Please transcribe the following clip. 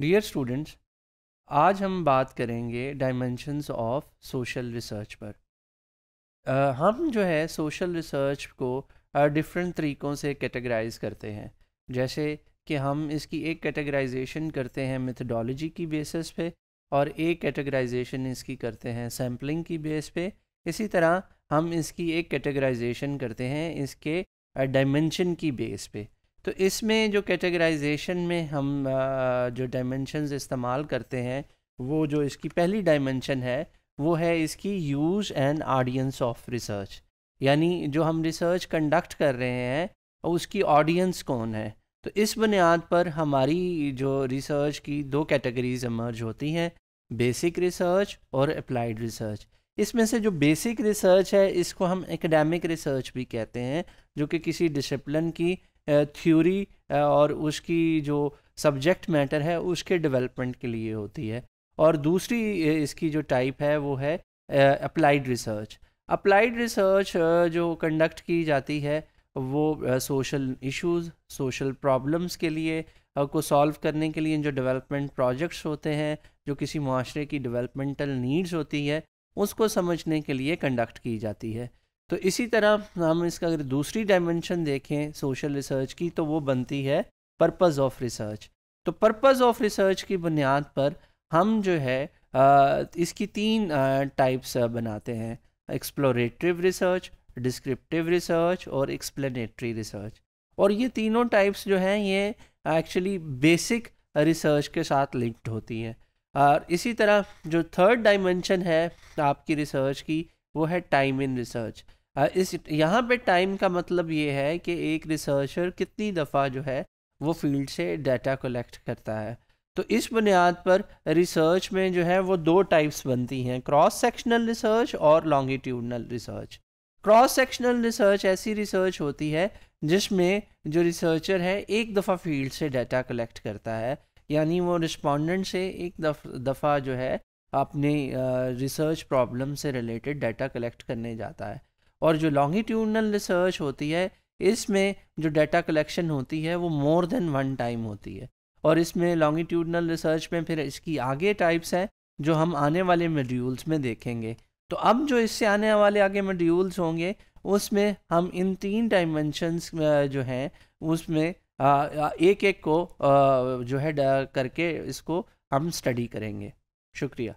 dear students आज हम बात करेंगे डायमेंशंस ऑफ सोशल रिसर्च पर uh, हम जो है सोशल रिसर्च को डिफरेंट uh, तरीक़ों से कैटेगराइज करते हैं जैसे कि हम इसकी एक कैटेगराइजेशन करते हैं मेथडोलॉजी की बेसिस पे और एक कैटेगराइजेशन इसकी करते हैं सैम्पलिंग की बेस पे इसी तरह हम इसकी एक कैटेगराइजेशन करते हैं इसके डायमेंशन की बेस पे तो इसमें जो कैटेगराइजेशन में हम जो डायमेंशंस इस्तेमाल करते हैं वो जो इसकी पहली डायमेंशन है वो है इसकी use and audience of research यानी जो हम रिसर्च कंडक्ट कर रहे हैं उसकी ऑडियंस कौन है तो इस बुनियाद पर हमारी जो रिसर्च की दो कैटेगरीज एमर्ज होती हैं बेसिक रिसर्च और अप्लाइड रिसर्च इसमें से जो बेसिक रिसर्च है इसको हम एकेडमिक रिसर्च भी कहते हैं जो कि किसी डिसिप्लिन की थ्योरी और उसकी जो सब्जेक्ट मैटर है उसके डेवलपमेंट के लिए होती है और दूसरी इसकी जो टाइप है वो है अप्लाइड रिसर्च अप्लाइड रिसर्च जो कंडक्ट की जाती है वो सोशल इश्यूज सोशल प्रॉब्लम्स के लिए को सॉल्व करने के लिए जो डेवलपमेंट प्रोजेक्ट्स होते हैं जो किसी माशरे की डेवलपमेंटल नीड्स होती है उसको समझने के लिए कंडक्ट की जाती है तो इसी तरह हम इसका अगर दूसरी डायमेंशन देखें सोशल रिसर्च की तो वो बनती है पर्पज़ ऑफ रिसर्च तो पर्पज़ ऑफ रिसर्च की बुनियाद पर हम जो है इसकी तीन टाइप्स बनाते हैं एक्सप्लोरेटिव रिसर्च डिस्क्रिप्टिव रिसर्च और एक्सप्लेनेटरी रिसर्च और ये तीनों टाइप्स जो हैं ये एक्चुअली बेसिक रिसर्च के साथ लिंक्ड होती हैं और इसी तरह जो थर्ड डायमेंशन है आपकी रिसर्च की वो है टाइम इन रिसर्च इस यहाँ पे टाइम का मतलब ये है कि एक रिसर्चर कितनी दफ़ा जो है वो फील्ड से डाटा कलेक्ट करता है तो इस बुनियाद पर रिसर्च में जो है वो दो टाइप्स बनती हैं क्रॉस सेक्शनल रिसर्च और longitudinal research cross sectional research ऐसी रिसर्च होती है जिसमें जो रिसर्चर है एक दफ़ा फील्ड से डाटा कलेक्ट करता है यानी वो रिस्पोंडेंट से एक दफ़ा जो है अपने रिसर्च प्रॉब्लम से रिलेटेड डाटा कलेक्ट करने जाता है और जो लॉन्गिट्यूडनल रिसर्च होती है इसमें जो डाटा कलेक्शन होती है वो मोर देन वन टाइम होती है और इसमें लॉन्गिट्यूडनल रिसर्च में फिर इसकी आगे टाइप्स हैं जो हम आने वाले मेड्यूल्स में देखेंगे तो अब जो इससे आने वाले आगे मेड्यूल्स होंगे उसमें हम इन तीन डायमेंशंस जो हैं उसमें एक एक को जो है करके इसको हम स्टडी करेंगे शुक्रिया